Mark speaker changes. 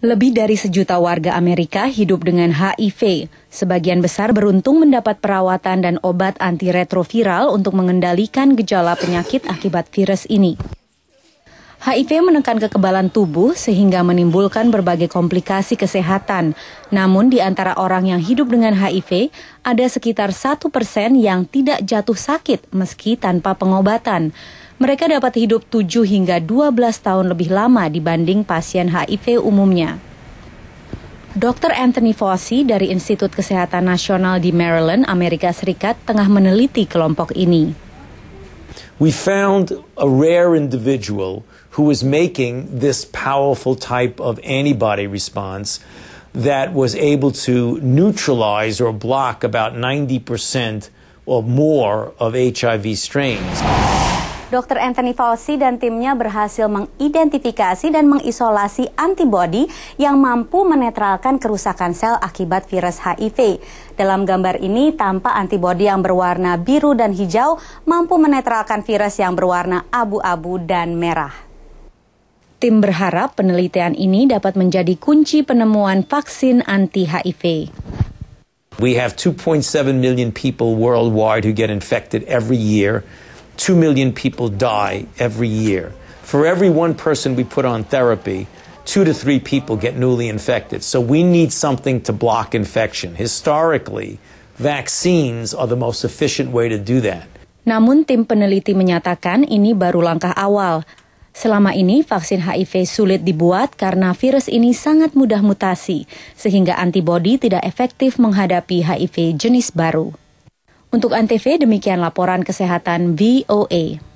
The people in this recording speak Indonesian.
Speaker 1: Lebih dari sejuta warga Amerika hidup dengan HIV. Sebagian besar beruntung mendapat perawatan dan obat antiretroviral untuk mengendalikan gejala penyakit akibat virus ini. HIV menekan kekebalan tubuh sehingga menimbulkan berbagai komplikasi kesehatan. Namun di antara orang yang hidup dengan HIV, ada sekitar satu persen yang tidak jatuh sakit meski tanpa pengobatan mereka dapat hidup 7 hingga 12 tahun lebih lama dibanding pasien HIV umumnya. Dr. Anthony Fauci dari Institut Kesehatan Nasional di Maryland, Amerika Serikat, tengah meneliti kelompok ini.
Speaker 2: We found a rare individual who was making this powerful type of antibody response that was able to neutralize or block about 90% or more of HIV strains.
Speaker 1: Dr. Anthony Fauci dan timnya berhasil mengidentifikasi dan mengisolasi antibodi yang mampu menetralkan kerusakan sel akibat virus HIV. Dalam gambar ini tampak antibodi yang berwarna biru dan hijau mampu menetralkan virus yang berwarna abu-abu dan merah. Tim berharap penelitian ini dapat menjadi kunci penemuan vaksin anti-HIV.
Speaker 2: We have 2.7 million people worldwide who get infected every year. 2 million people die every year. For every one person we put on therapy, two to three people get newly infected. So we need something to block infection. Historically, vaccines are the most efficient way to do that.
Speaker 1: Namun tim peneliti menyatakan ini baru langkah awal. Selama ini vaksin HIV sulit dibuat karena virus ini sangat mudah mutasi, sehingga antibodi tidak efektif menghadapi
Speaker 2: HIV jenis baru. Untuk Antv demikian laporan kesehatan VOA.